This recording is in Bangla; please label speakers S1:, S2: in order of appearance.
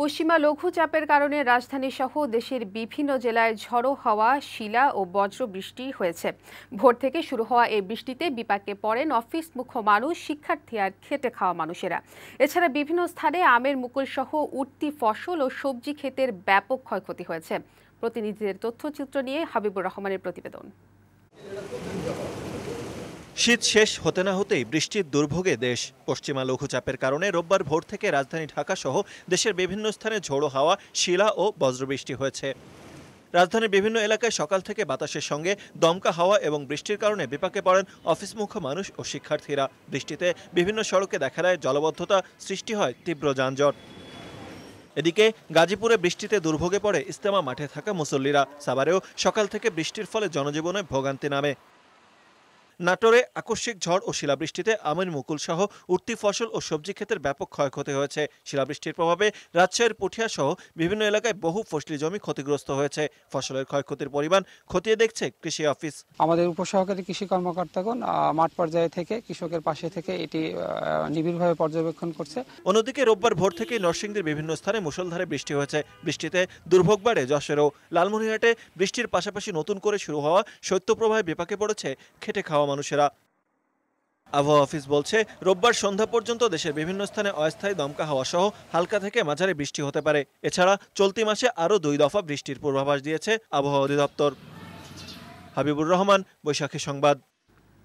S1: পশ্চিমা লঘুচাপের কারণে রাজধানী সহ দেশের বিভিন্ন জেলায় ঝড়ো হওয়া শিলা ও বজ্র বৃষ্টি হয়েছে ভোর থেকে শুরু হওয়া এই বৃষ্টিতে বিপাকে পড়েন অফিস মুখ মানুষ শিক্ষার্থী আর খেটে খাওয়া মানুষেরা এছাড়া বিভিন্ন স্থানে আমের মুকুল সহ উঠতি ফসল ও সবজি ক্ষেতের ব্যাপক ক্ষয়ক্ষতি হয়েছে প্রতিনিধিদের তথ্যচিত্র নিয়ে হাবিবুর রহমানের প্রতিবেদন
S2: শীত শেষ হতে না হতেই বৃষ্টির দুর্ভোগে দেশ পশ্চিমা লঘুচাপের কারণে রোববার ভোর থেকে রাজধানী ঢাকাসহ দেশের বিভিন্ন স্থানে ঝোড়ো হাওয়া শিলা ও বজ্রবৃষ্টি হয়েছে রাজধানীর বিভিন্ন এলাকায় সকাল থেকে বাতাসের সঙ্গে দমকা হাওয়া এবং বৃষ্টির কারণে বিপাকে পড়েন অফিসমুখ মানুষ ও শিক্ষার্থীরা বৃষ্টিতে বিভিন্ন সড়কে দেখা দেয় জলবদ্ধতা সৃষ্টি হয় তীব্র যানজট এদিকে গাজীপুরে বৃষ্টিতে দুর্ভোগে পড়ে ইস্তেমা মাঠে থাকা মুসল্লিরা সাবারেও সকাল থেকে বৃষ্টির ফলে জনজীবনে ভোগান্তি নামে নাটোরে আকস্মিক ঝড় ও শিলাবৃষ্টিতে আমের মুকুল সহ উঠতি ফসল ও সবজি ক্ষেতের ব্যাপক ক্ষয়ক্ষতি হয়েছে শিলাবৃষ্টির প্রভাবে রাজশাহীর পুঠিয়া সহ বিভিন্ন এলাকায় বহু ফসলি জমি ক্ষতিগ্রস্ত হয়েছে ফসলের ক্ষয়ক্ষতির পরিমাণ খতিয়ে দেখছে কৃষি অফিস আমাদের উপসহকারী
S3: কৃষি কর্মকর্তাগণ মাঠ পর্যায়ে থেকে কৃষকের পাশে থেকে এটি নিবিড়ভাবে পর্যবেক্ষণ করছে
S2: অন্যদিকে রোববার ভোর থেকে নরসিংদীর বিভিন্ন স্থানে মুষলধারে বৃষ্টি হয়েছে বৃষ্টিতে দুর্ভোগ বাড়ে যশোরেও লালমনিহাটে বৃষ্টির পাশাপাশি নতুন করে শুরু হওয়া শৈত্যপ্রবাহে বিপাকে পড়েছে খেটে খাওয়া পাওয়া মানুষেরা আবহাওয়া অফিস বলছে রোববার সন্ধ্যা পর্যন্ত দেশের বিভিন্ন স্থানে অস্থায়ী দমকা হওয়া সহ হালকা থেকে মাঝারি বৃষ্টি হতে পারে এছাড়া চলতি মাসে আরও দুই দফা বৃষ্টির পূর্বাভাস দিয়েছে আবহাওয়া অধিদপ্তর হাবিবুর রহমান বৈশাখী সংবাদ